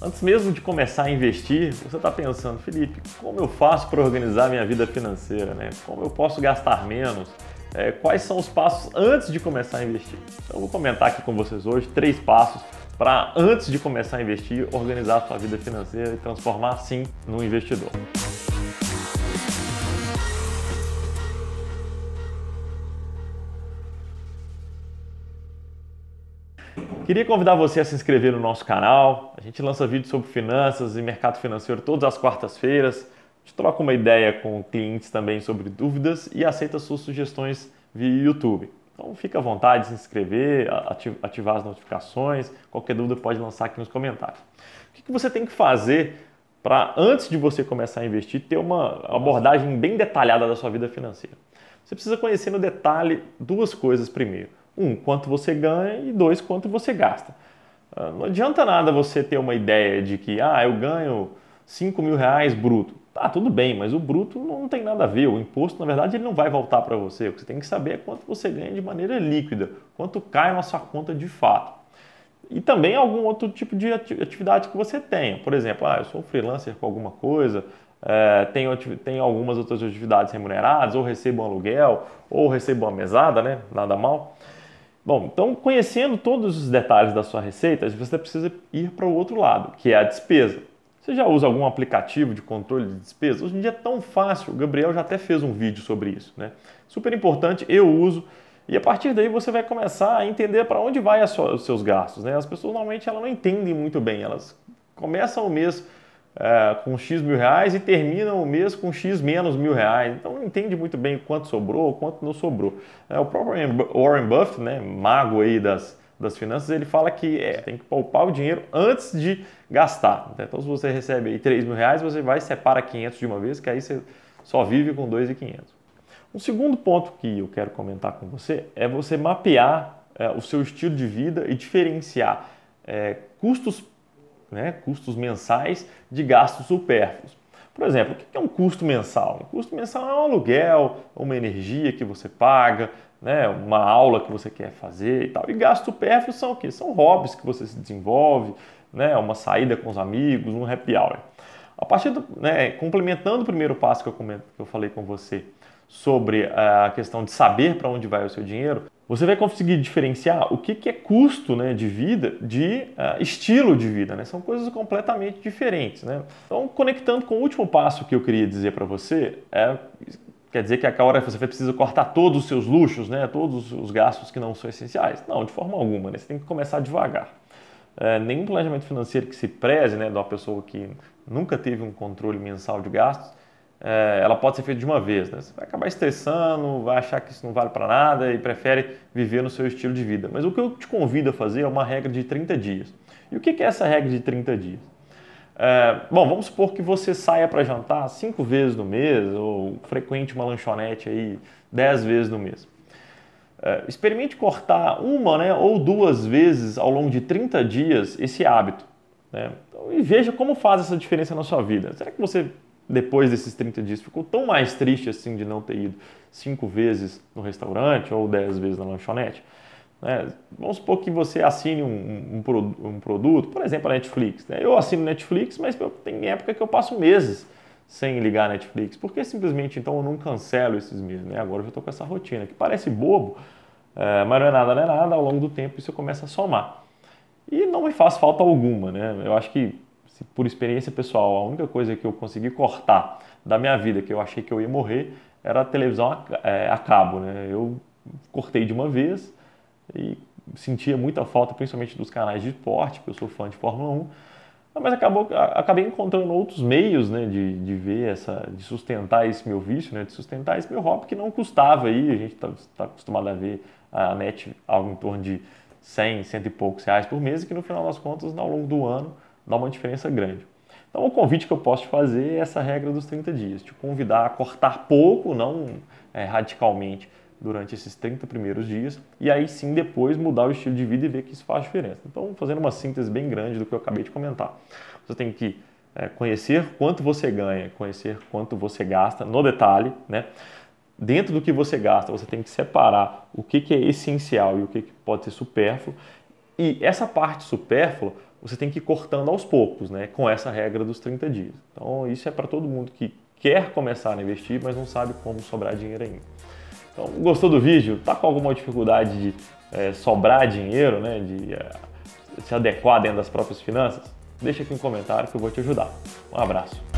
Antes mesmo de começar a investir, você está pensando, Felipe, como eu faço para organizar minha vida financeira? Né? Como eu posso gastar menos? É, quais são os passos antes de começar a investir? Então, eu vou comentar aqui com vocês hoje três passos para, antes de começar a investir, organizar a sua vida financeira e transformar, sim, num investidor. Queria convidar você a se inscrever no nosso canal. A gente lança vídeos sobre finanças e mercado financeiro todas as quartas-feiras. A gente troca uma ideia com clientes também sobre dúvidas e aceita suas sugestões via YouTube. Então fica à vontade de se inscrever, ativar as notificações. Qualquer dúvida pode lançar aqui nos comentários. O que você tem que fazer para, antes de você começar a investir, ter uma abordagem bem detalhada da sua vida financeira? Você precisa conhecer no detalhe duas coisas primeiro. Um, quanto você ganha e dois, quanto você gasta. Ah, não adianta nada você ter uma ideia de que, ah, eu ganho 5 mil reais bruto. Tá, tudo bem, mas o bruto não tem nada a ver. O imposto, na verdade, ele não vai voltar para você. O que você tem que saber é quanto você ganha de maneira líquida, quanto cai na sua conta de fato. E também algum outro tipo de atividade que você tenha. Por exemplo, ah, eu sou um freelancer com alguma coisa, é, tenho, tenho algumas outras atividades remuneradas, ou recebo um aluguel, ou recebo uma mesada, né? Nada mal. Bom, então conhecendo todos os detalhes da sua receita, você precisa ir para o outro lado, que é a despesa. Você já usa algum aplicativo de controle de despesa? Hoje em dia é tão fácil, o Gabriel já até fez um vídeo sobre isso, né? Super importante, eu uso. E a partir daí você vai começar a entender para onde vai sua, os seus gastos, né? As pessoas normalmente elas não entendem muito bem, elas começam o mês é, com X mil reais e termina o mês com X menos mil reais. Então não entende muito bem quanto sobrou, quanto não sobrou. É, o próprio Warren Buffett, né, mago aí das, das finanças, ele fala que é, tem que poupar o dinheiro antes de gastar. Então se você recebe aí 3 mil reais, você vai e separa 500 de uma vez, que aí você só vive com 2,500. Um segundo ponto que eu quero comentar com você é você mapear é, o seu estilo de vida e diferenciar é, custos né, custos mensais de gastos supérfluos. Por exemplo, o que é um custo mensal? Um custo mensal é um aluguel, uma energia que você paga, né, uma aula que você quer fazer e tal. E gastos supérfluos são o quê? São hobbies que você se desenvolve, né, uma saída com os amigos, um happy hour. A partir do, né, complementando o primeiro passo que eu, comento, que eu falei com você sobre a questão de saber para onde vai o seu dinheiro, você vai conseguir diferenciar o que, é custo né, de vida de uh, estilo de vida. Né? São coisas completamente diferentes. Né? Então, conectando com o último passo que eu queria dizer para você, é, quer dizer que a hora você precisa cortar todos os seus luxos, né, todos os gastos que não são essenciais. Não, de forma alguma. Né? Você tem que começar devagar. É, nenhum planejamento financeiro que se preze né, de uma pessoa que nunca teve um controle mensal de gastos é, ela pode ser feita de uma vez. Né? Você vai acabar estressando, vai achar que isso não vale para nada e prefere viver no seu estilo de vida. Mas o que eu te convido a fazer é uma regra de 30 dias. E o que é essa regra de 30 dias? É, bom, vamos supor que você saia para jantar cinco vezes no mês ou frequente uma lanchonete aí dez vezes no mês. É, experimente cortar uma né, ou duas vezes ao longo de 30 dias esse hábito. Né? Então, e veja como faz essa diferença na sua vida. Será que você depois desses 30 dias ficou tão mais triste assim de não ter ido cinco vezes no restaurante ou dez vezes na lanchonete? Né? Vamos supor que você assine um, um, um produto, por exemplo, a Netflix. Né? Eu assino Netflix, mas tem época que eu passo meses sem ligar a Netflix. Por que simplesmente então eu não cancelo esses meses? Né? Agora eu já estou com essa rotina, que parece bobo, é, mas não é nada, não é nada. Ao longo do tempo isso começa a somar. E não me faz falta alguma. Né? Eu acho que se, por experiência pessoal, a única coisa que eu consegui cortar da minha vida, que eu achei que eu ia morrer, era a televisão a, é, a cabo. Né? Eu cortei de uma vez e sentia muita falta, principalmente dos canais de esporte, porque eu sou fã de Fórmula 1. Ah, mas acabou, acabei encontrando outros meios né, de, de ver essa, de sustentar esse meu vício, né, de sustentar esse meu hobby que não custava aí. A gente está tá acostumado a ver a net algo em torno de 100, cento e poucos reais por mês, e que no final das contas, ao longo do ano, dá uma diferença grande. Então, o convite que eu posso te fazer é essa regra dos 30 dias, te convidar a cortar pouco, não é, radicalmente, durante esses 30 primeiros dias, e aí sim depois mudar o estilo de vida e ver que isso faz diferença. Então, fazendo uma síntese bem grande do que eu acabei de comentar. Você tem que é, conhecer quanto você ganha, conhecer quanto você gasta no detalhe, né? Dentro do que você gasta, você tem que separar o que, que é essencial e o que, que pode ser supérfluo e essa parte supérflua você tem que ir cortando aos poucos, né? Com essa regra dos 30 dias. Então, isso é para todo mundo que quer começar a investir, mas não sabe como sobrar dinheiro ainda. Então, gostou do vídeo? Tá com alguma dificuldade de é, sobrar dinheiro, né? De é, se adequar dentro das próprias finanças? Deixa aqui um comentário que eu vou te ajudar. Um abraço.